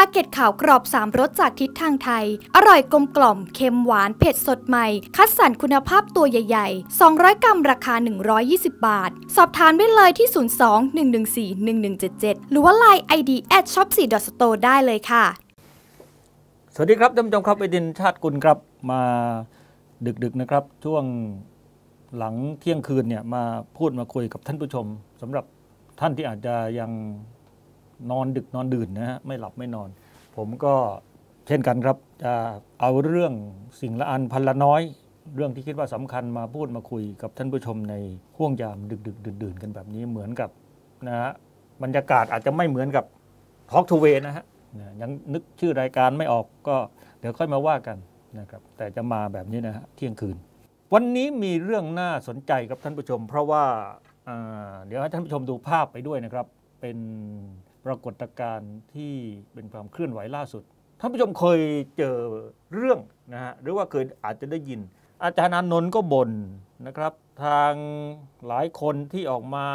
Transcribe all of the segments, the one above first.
ลาเกตขาวกรอบ 3รสจากทิศทางไทย อร่อยกลมกล่อมเค็มหวานเผ็ดสดใหม่คัดสรรคุณภาพตัวใหญ่ๆ 200 กรัมราคา 120 บาท สอบทานได้เลยที่ 02-114-1177 หรือว่า l i n อ ID at shop 4 store ได้เลยค่ะ สวัสดีครับท่านผู้ชมครับ ไอดินชาติกุลครับมาดึกๆนะครับ ช่วงหลังเที่ยงคืนเนี่ย มาพูดมาคุยกับท่านผู้ชมสำหรับท่านที่อาจจะยังนอนดึกนอนดื่นนะฮะไม่หลับไม่นอน ผมก็เช่นกันครับจะเอาเรื่องสิ่งละอันพันละน้อย เรื่องที่คิดว่าสำคัญมาพูดมาคุยกับท่านผู้ชมในห่วงยามดึกดึกดื่นดื่นกันแบบนี้เหมือนกับนะฮะบรรยากาศอาจจะไม่เหมือนกับทอกทูเวนะฮะยังนึกชื่อรายการไม่ออกก็ เดี๋ยวค่อยมาว่ากันนะครับ แต่จะมาแบบนี้นะฮะเที่ยงคืน วันนี้มีเรื่องน่าสนใจครับท่านผู้ชม เพราะว่าเดี๋ยวให้ท่านผู้ชมดูภาพไปด้วยนะครับเป็นรากฏการณ์ที่เป็นความเคลื่อนไหวล่าสุด ท่านผู้ชม เคยเจอเรื่องนะฮะ หรือว่าเคยอาจจะได้ยิน อาจารย์นนท์ก็บ่นนะครับ ทางหลายคนที่ออกมา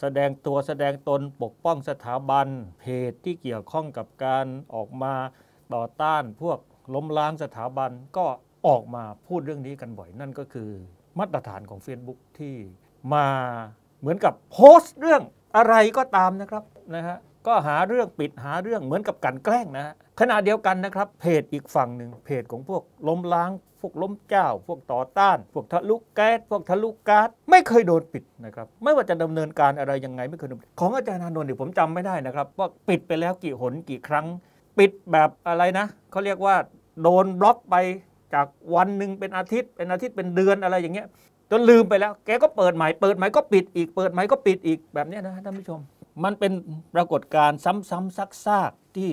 แสดงตัวแสดงตนปกป้องสถาบัน เพจที่เกี่ยวข้องกับการออกมาต่อต้านพวกล้มล้างสถาบันก็ออกมาพูดเรื่องนี้กันบ่อยนั่นก็คือมาตรฐานของ Facebook ที่มาเหมือนกับโพสต์เรื่องอะไรก็ตามนะครับนะฮะก็หาเรื่องปิดหาเรื่องเหมือนกับการแกล้งนะขณะเดียวกันนะครับเพจอีกฝั่งหนึ่งเพจของพวกล้มล้างพวกล้มเจ้า พวกต่อต้านพวกทะลุกแก๊สพวกทะลุกก๊สไม่เคยโดนปิดนะครับ ไม่ว่าจะดำเนินการอะไรยังไงไม่เคยโดนของอาจารย์นนท์เนี่ยผมจำไม่ได้นะครับว่าปิดไปแล้วกี่หนกี่ครั้งปิดแบบอะไรนะเขาเรียกว่าโดนบล็อกไปจากวันหนึ่งเป็นอาทิตย์ เป็นอาทิตย์เป็นเดือนอะไรอย่างเงี้ยจนลืมไปแล้วแกก็เปิดใหม่เปิดใหม่ก็ปิดอีกเปิดใหม่ก็ปิดอีกแบบนี้นะท่านผู้ชมมันเป็นปรากฏการณ์ซ้ำๆซักๆที่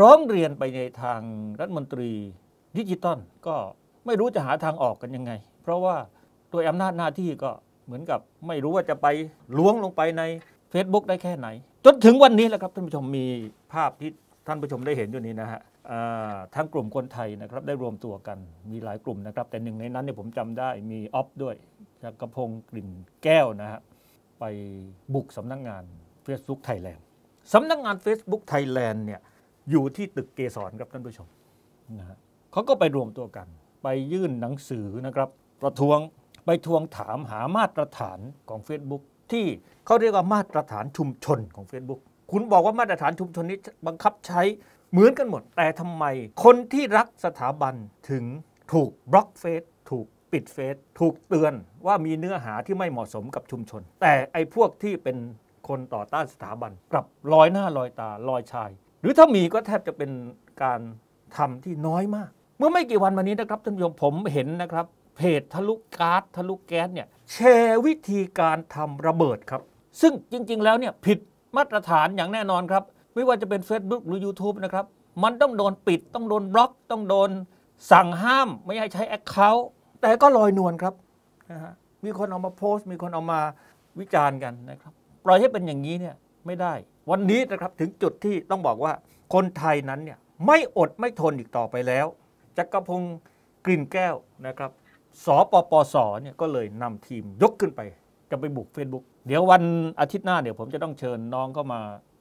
ร้องเรียนไปในทางรัฐมนตรีดิจิตอลก็ไม่รู้จะหาทางออกกันยังไง เพราะว่าตัวอำนาจหน้าที่ก็เหมือนกับไม่รู้ว่าจะไปล้วงลงไปใน Facebook ได้แค่ไหน จนถึงวันนี้แหละครับท่านผู้ชมมีภาพที่ท่านผู้ชมได้เห็นอยู่นี้นะฮะทั้งกลุ่มคนไทยนะครับได้รวมตัวกันมีหลายกลุ่มนะครับ แต่หนึ่งในนั้นเนี่ยผมจำได้มีออฟด้วยจักรพงศ์กลิ่นแก้วนะฮะไปบุกสำนักงงาน Facebook Thailand สำนักงงาน Facebook Thailand เนี่ยอยู่ที่ตึกเกษรครับท่านผู้ชมนะฮะเขาก็ไปรวมตัวกันไปยื่นหนังสือนะครับประท้วง ไปทวงถามหามาตรฐานของ Facebook ที่เขาเรียกว่ามาตรฐานชุมชนของ Facebook คุณบอกว่ามาตรฐานชุมชนนี้บังคับใช้เหมือนกันหมด แต่ทำไมคนที่รักสถาบันถึงถูกบล็อกเฟซ ถูกปิดเฟซ ถูกเตือนว่ามีเนื้อหาที่ไม่เหมาะสมกับชุมชน แต่ไอ้พวกที่เป็นคนต่อต้านสถาบันกลับลอยหน้าลอยตาลอยชาย หรือถ้ามีก็แทบจะเป็นการทำที่น้อยมาก เมื่อไม่กี่วันมานี้นะครับท่านผู้ชมผมเห็นนะครับ เพจทะลุก๊าซทะลุแก๊สเนี่ยแชร์วิธีการทำระเบิดครับ ซึ่งจริง ๆ แล้วเนี่ยผิดมาตรฐานอย่างแน่นอนครับ ไม่ว่าจะเป็น Facebook หรือ YouTube นะครับ มันต้องโดนปิดต้องโดนบล็อกต้องโดน สั่งห้ามไม่ให้ใช้แอคเคาท์แต่ก็ลอยนวลครับนะฮะมีคนเอามาโพสต์มีคนเอามาวิจารณ์กันนะครับปล่อยให้เป็นอย่างนี้เนี่ยไม่ได้ วันนี้นะครับถึงจุดที่ต้องบอกว่าคนไทยนั้นเนี่ยไม่อดไม่ทนอีกต่อไปแล้วจักรพงศ์กลิ่นแก้วนะครับสปปสเนี่ยก็เลยนำทีมยกขึ้นไปจะไปบุก Facebook เดี๋ยววันอาทิตย์หน้าเดี๋ยวผมจะต้องเชิญน้องเข้ามา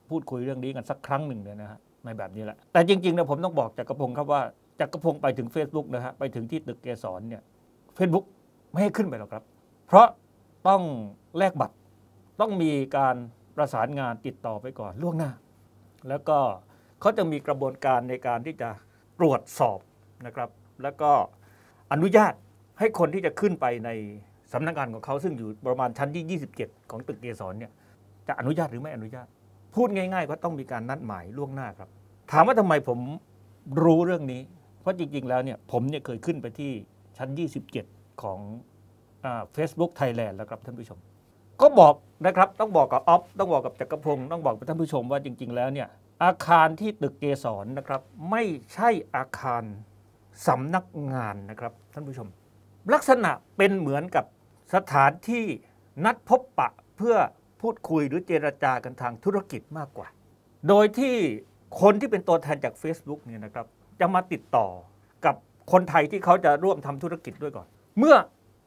พูดคุยเรื่องนี้กันสักครั้งหนึ่งเลยนะฮะในแบบนี้แหละแต่จริงๆนะผมต้องบอกจักรพงศ์ครับว่าจักรพงศ์ไปถึง Facebook นะฮะไปถึงที่ตึกเกสรเนี่ยเฟซบุ๊กไม่ให้ขึ้นไปหรอกครับ เพราะต้องแลกบัตรต้องมีการประสานงานติดต่อไปก่อนล่วงหน้า แล้วก็เขาจะมีกระบวนการในการที่จะตรวจสอบนะครับ แล้วก็อนุญาตให้คนที่จะขึ้นไปในสำนักงานของเขาซึ่งอยู่ประมาณชั้นที่ 27 ของตึกเกสรเนี่ยจะอนุญาตหรือไม่อนุญาตพูดง่ายๆ ก็ต้องมีการนัดหมายล่วงหน้าครับถามว่าทำไมผมรู้เรื่องนี้ เพราะจริง ๆ แล้วเนี่ยผมเนี่ยเคยขึ้นไปที่ชั้น 27 ของเฟซบุ๊กไทยแลนด์แล้วครับท่านผู้ชมก็บอกนะครับต้องบอกกับออฟต้องบอกกับจักรพงศ์ต้องบอกท่านผู้ชมว่าจริง ๆแล้วเนี่ย อาคารที่ตึกเกสรนะครับ ไม่ใช่อาคารสำนักงานนะครับ ท่านผู้ชม ลักษณะเป็นเหมือนกับสถานที่นัดพบปะเพื่อพูดคุยหรือเจรจากันทางธุรกิจมากกว่า โดยที่คนที่เป็นตัวแทนจาก Facebook เนี่ยนะครับ จะมาติดต่อกับคนไทยที่เขาจะร่วมทำธุรกิจด้วยก่อน เมื่อ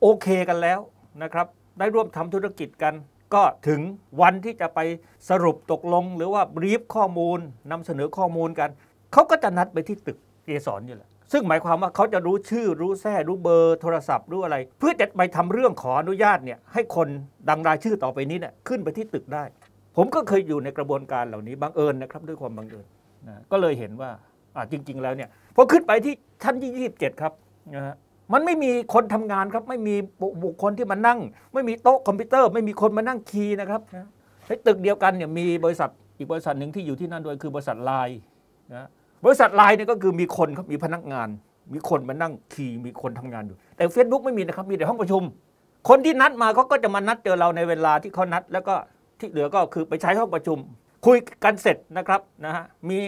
โอเคกันแล้วนะครับได้ร่วมทำธุรกิจกัน ก็ถึงวันที่จะไปสรุปตกลงหรือว่ารีฟข้อมูล นำเสนอข้อมูลกัน เขาก็จะนัดไปที่ตึกเกสรนี่แหละซึ่งหมายความว่าเขาจะรู้ชื่อรู้แท้รู้เบอร์โทรศัพท์ รู้อะไร เพื่อจะไปทำเรื่องขออนุญาตเนี่ยให้คนดังรายชื่อต่อไปนี้เนี่ยขึ้นไปที่ตึกได้ ผมก็เคยอยู่ในกระบวนการเหล่านี้บังเอิญนะครับด้วยความบังเอิญก็เลยเห็นว่าจริง ๆ แล้วเนี่ยพอขึ้นไปที่ชั้นที่27 ครับนะฮะมันไม่มีคนทำงาน ครับไม่มีบุคคลที่มานั่ง ไม่มีโต๊ะคอมพิวเตอร์ ไม่มีคนมานั่งคีย์นะครับไอ้ตึกเดียวกันเนี่ยมีบริษัทอีกบริษัทหนึ่งที่อยู่ที่นั่นด้วยคือบริษัทไลน์นะบริษัทไลน์เนี่ยก็คือมีคนครับมีพนักงาน มีคนมานั่งคีย์มีคนทำงานอยู่ แต่ Facebook ไม่มีนะครับมีแต่ห้องประชุม คนที่นัดมาเขาก็จะมานัดเจอเราในเวลาที่เขานัดแล้วก็ที่เหลือก็คือไปใช้ห้องประชุม คุยกันเสร็จนะครับนะฮะมี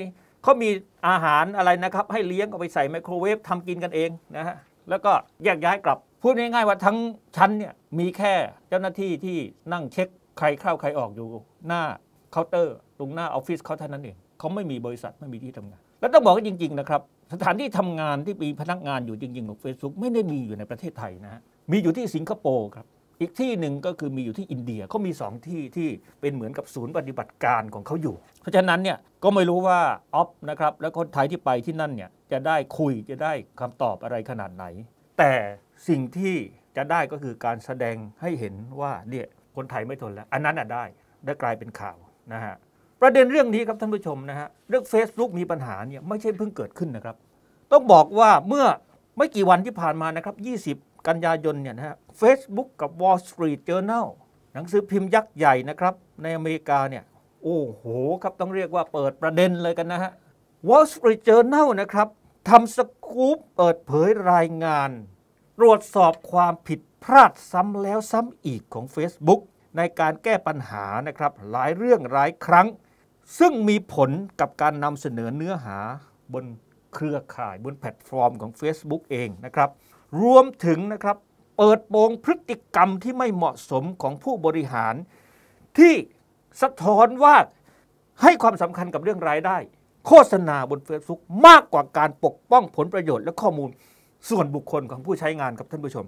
เขามีอาหารอะไรนะครับ ให้เลี้ยงเอาไปใส่ไมโครเวฟทำกินกันเองนะฮะแล้วก็แยกย้ายกลับ พูดง่ายๆว่าทั้งชั้นเนี่ยมีแค่เจ้าหน้าที่ที่นั่งเช็คใครเข้าใครออกอยู่ หน้าเคาน์เตอร์ ตรงหน้าออฟฟิศเขาเท่านั้นเองเขาไม่มีบริษัทไม่มีที่ทำงาน แล้วต้องบอกว่าจริง ๆนะครับ สถานที่ทำงานที่มีพนักงานอยู่จริง ๆของ Facebook ไม่ได้มีอยู่ในประเทศไทยนะมีอยู่ที่สิงคโปร์ครับอีกที่หนึ่งก็คือมีอยู่ที่อินเดียเขามี2 ที่ที่เป็นเหมือนกับศูนย์ปฏิบัติการของเขาอยู่ เพราะฉะนั้นเนี่ยก็ไม่รู้ว่าออฟนะครับและคนไทยที่ไปที่นั่นเนี่ยจะได้คุยจะได้คำตอบอะไรขนาดไหน แต่สิ่งที่จะได้ก็คือการแสดงให้เห็นว่าเนี่ยคนไทยไม่ทนแล้ว อันนั้นอ่ะได้ได้กลายเป็นข่าวนะฮะประเด็นเรื่องนี้ครับท่านผู้ชมนะฮะเรื่อง Facebook มีปัญหาเนี่ยไม่ใช่เพิ่งเกิดขึ้นนะครับต้องบอกว่าเมื่อไม่กี่วันที่ผ่านมานะครับกันยายนเนี่ยนะฮะ Facebook กับ Wall Street Journal หนังสือพิมพ์ยักษ์ใหญ่นะครับในอเมริกาเนี่ยโอ้โหครับต้องเรียกว่าเปิดประเด็นเลยกันนะฮะ Wall Street Journal นะครับทำสกู๊ปเปิดเผยรายงาน ตรวจสอบความผิดพลาดซ้ำแล้วซ้ำอีกของ Facebook ในการแก้ปัญหานะครับหลายเรื่องหลายครั้ง ซึ่งมีผลกับการนำเสนอเนื้อหาบนเครือข่ายบนแพลตฟอร์มของ Facebook เองนะครับรวมถึงนะครับเปิดโปงพฤติกรรมที่ไม่เหมาะสมของผู้บริหาร ที่สะท้อนว่าให้ความสำคัญกับเรื่องรายได้ โฆษณาบนเฟซบุ๊กมากกว่าการปกป้องผลประโยชน์และข้อมูลส่วนบุคคลของผู้ใช้งานครับท่านผู้ชม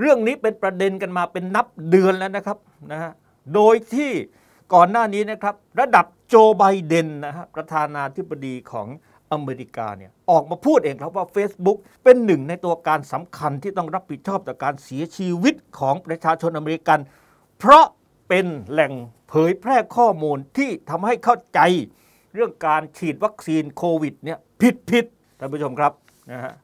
เรื่องนี้เป็นประเด็นกันมาเป็นนับเดือนแล้วนะครับนะฮะโดยที่ก่อนหน้านี้นะครับระดับโจไบเดนนะฮะประธานาธิบดีของอเมริกาเนี่ย ออกมาพูดเองครับว่า Facebook เป็นหนึ่งในตัวการสำคัญที่ต้องรับผิดชอบต่อการเสียชีวิตของประชาชนอเมริกัน เพราะเป็นแหล่งเผยแพร่ข้อมูลที่ทำให้เข้าใจเรื่องการฉีดวัคซีนโควิดเนี่ยผิดผิดท่านผู้ชมครับนะฮะ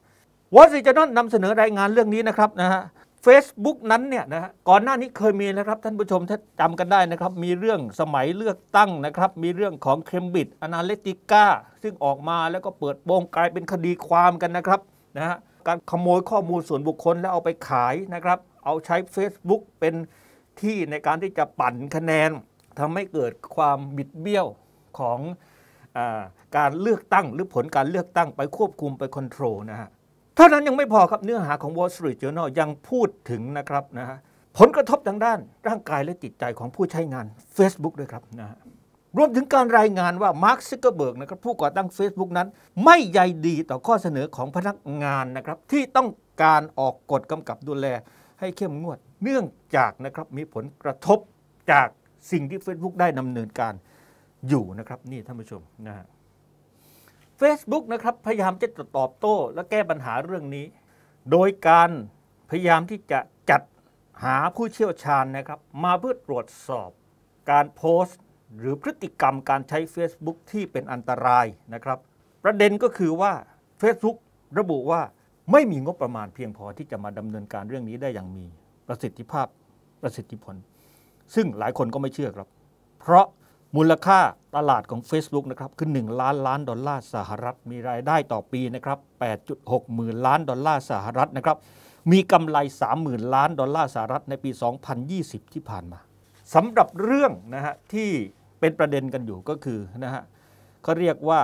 วอชิงตันนำเสนอรายงานเรื่องนี้นะครับนะฮะ Facebook นั้นเนี่ยนะฮะก่อนหน้านี้เคยมีนะครับท่านผู้ชม ถ้าจำกันได้นะครับมีเรื่องสมัยเลือกตั้งนะครับมีเรื่องของ Cambridge Analytica ซึ่งออกมาแล้วก็เปิดโปงกลายเป็นคดีความกันนะครับนะฮะการขโมยข้อมูลส่วนบุคคลแล้วเอาไปขายนะครับเอาใช้ Facebook เป็นที่ในการที่จะปั่นคะแนนทำให้เกิดความบิดเบี้ยวของอการเลือกตั้งหรือผลการเลือกตั้งไปควบคุมไปคอนโทรลนะฮะท่านั้นยังไม่พอครับเนื้อหาของ Wall Street Journal ยังพูดถึงนะครับนะฮะผลกระทบทางด้าน ร่างกายและจิตใจของผู้ใช้งาน Facebook ด้วยครับนะฮะรวมถึงการรายงานว่ามาร์คซิกเกอร์เบิร์กนะครับผู้ก่อตั้ง Facebook นั้น ไม่ใยดีต่อข้อเสนอของพนักงานนะครับที่ต้องการออกกฎกำกับดูแลให้เข้มงวด เนื่องจากนะครับมีผลกระทบจากสิ่งที่ Facebook ได้นำเนินการอยู่นะครับนี่ท่านผู้ชมนะฮะ Facebook นะครับพยายามจะตอบโต้และแก้ปัญหาเรื่องนี้ โดยการพยายามที่จะจัดหาผู้เชี่ยวชาญนะครับ มาเพื่อตรวจสอบการโพสต์ หรือพฤติกรรมการใช้ Facebook ที่เป็นอันตรายนะครับ ประเด็นก็คือว่า Facebook ระบุว่าไม่มีงบประมาณเพียงพอที่จะมาดำเนินการเรื่องนี้ได้อย่างมีประสิทธิภาพประสิทธิผล ซึ่งหลายคนก็ไม่เชื่อครับ เพราะมูลค่าตลาดของ Facebook นะครับคือ 1 ล้านล้านดอลลาร์สหรัฐมีรายได้ต่อปีนะครับ8.6หมื่นล้านดอลลาร์สหรัฐนะครับมีกำไร30,000 ล้านดอลลาร์สหรัฐในปี 2020 ที่ผ่านมาสำหรับเรื่องนะฮะที่เป็นประเด็นกันอยู่ก็คือนะฮะเขาเรียกว่า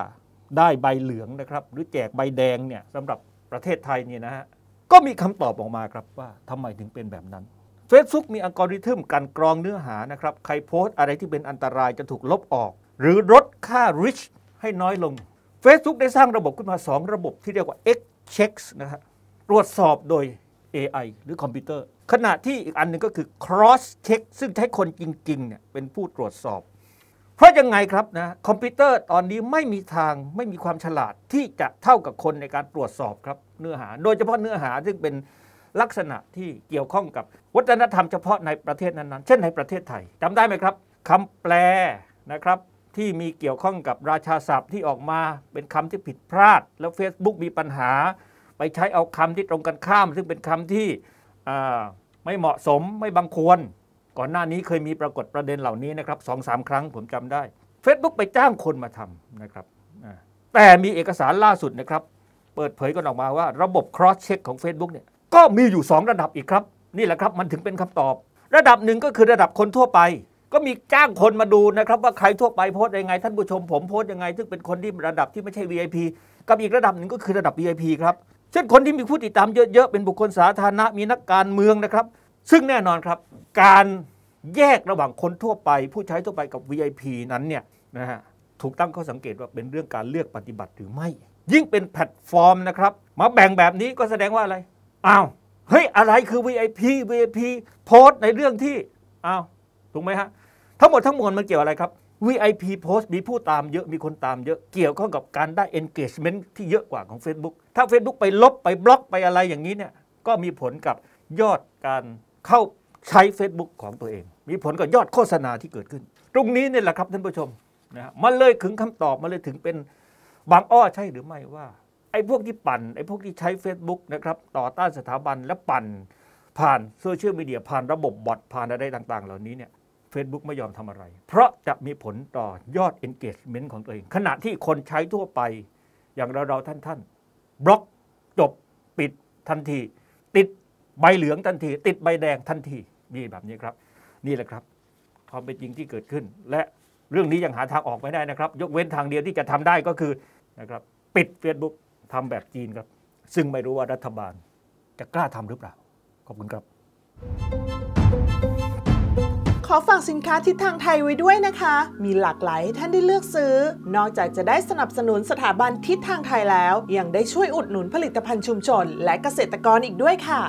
ได้ใบเหลืองนะครับหรือแจกใบแดงเนี่ยสำหรับประเทศไทยเนี่ยนะฮะก็มีคำตอบออกมาครับว่าทำไมถึงเป็นแบบนั้น Facebook มีอัลกอริทึมการกรองเนื้อหานะครับใครโพสต์อะไรที่เป็นอันตรายจะถูกลบออก หรือลดค่า reach ให้น้อยลง Facebook ได้สร้างระบบขึ้นมา 2 ระบบที่เรียกว่า X checks นะฮะตรวจสอบโดย AI หรือคอมพิวเตอร์ ขณะที่อีกอันหนึ่งก็คือ cross check ซึ่งใช้คนจริงๆเนี่ยเป็นผู้ตรวจสอบ เพราะยังไงครับนะคอมพิวเตอร์ตอนนี้ไม่มีทางไม่มีความฉลาดที่จะเท่ากับคนในการตรวจสอบครับเนื้อหา โดยเฉพาะเนื้อหาซึ่งเป็นลักษณะที่เกี่ยวข้องกับวัฒนธรรมเฉพาะในประเทศนั้นๆ เช่นในประเทศไทยจำได้ไหมครับ คำแปลนะครับที่มีเกี่ยวข้องกับราชาศัพท์ที่ออกมาเป็นคำที่ผิดพลาด แล้ว Facebook มีปัญหาไปใช้เอาคำที่ตรงกันข้าม ซึ่งเป็นคำที่ไม่เหมาะสมไม่บังควร ก่อนหน้านี้เคยมีปรากฏประเด็นเหล่านี้นะครับสองสามครั้งผมจำได้ Facebook ไปจ้างคนมาทำนะครับแต่มีเอกสารล่าสุดนะครับเปิดเผยกันออกมาว่าระบบ cross check ของ Facebook เนี่ยก็มีอยู่ 2 ระดับอีกครับ นี่แหละครับ มันถึงเป็นคำตอบ ระดับหนึ่งก็คือระดับคนทั่วไป ก็มีจ้างคนมาดูนะครับ ว่าใครทั่วไปโพสยังไงท่านผู้ชม ผมโพสยังไงซึ่งเป็นคนที่ระดับที่ไม่ใช่ VIP กับอีกระดับหนึ่งก็คือระดับ VIP ครับเช่นคนที่มีผู้ติดตามเยอะๆเป็นบุคคลสาธารณะมีนักการเมืองนะครับ ซึ่งแน่นอนครับการแยกระหว่างคนทั่วไป ผู้ใช้ทั่วไปกับ VIP นั้นเนี่ยนะฮะถูกตั้งข้อสังเกตว่าเป็นเรื่องการเลือกปฏิบัติหรือไม่ ยิ่งเป็นแพลตฟอร์มนะครับมาแบ่งแบบนี้ก็แสดงว่าอะไรอ้าวเฮ้ยอะไรคือ VIP VIP โพสในเรื่องที่อ้าวถูกไหมฮะทั้งหมดทั้งมวลมันเกี่ยวอะไรครับ VIP พสต์มีผู้ตามเยอะมีคนตามเยอะเกี่ยวข้องกับการได้ engagement ที่เยอะกว่าของ Facebook ถ้า Facebook ไปลบไปบล็อกไปอะไรอย่างนี้เนี่ยก็มีผลกับยอดการเข้าใช้ Facebook ของตัวเอง มีผลกับยอดโฆษณาที่เกิดขึ้น ตรงนี้เนี่ยแหละครับท่านผู้ชมนะฮะมันเลยถึงคำตอบมาเลยถึงเป็นบางอ้อใช่หรือไม่ว่าไอ้พวกที่ปั่นไอ้พวกที่ใช้ Facebook นะครับ ต่อต้านสถาบันและปั่นผ่านโซเชียลมีเดียผ่านระบบบอทผ่านอะไรต่าง ๆ เหล่านี้เนี่ย Facebook ไม่ยอมทำอะไร เพราะจะมีผลต่อยอด engagement ของตัวเอง ขณะที่คนใช้ทั่วไปอย่างเราเราท่านท่านบล็อกจบปิดทันที ติดใบเหลืองทันที ติดใบแดงทันทีนี่แบบนี้ครับ นี่แหละครับ ความเป็นจริงที่เกิดขึ้น และเรื่องนี้ยังหาทางออกไม่ได้นะครับ ยกเว้นทางเดียวที่จะทำได้ก็คือนะครับปิด Facebook ทำแบบจีนครับ ซึ่งไม่รู้ว่ารัฐบาลจะกล้าทำหรือเปล่า ขอบคุณครับ ขอฝากสินค้าทิศทางไทยไว้ด้วยนะคะ มีหลากหลายให้ท่านได้เลือกซื้อ นอกจากจะได้สนับสนุนสถาบันทิศทางไทยแล้ว ยังได้ช่วยอุดหนุนผลิตภัณฑ์ชุมชนและเกษตรกรอีกด้วยค่ะ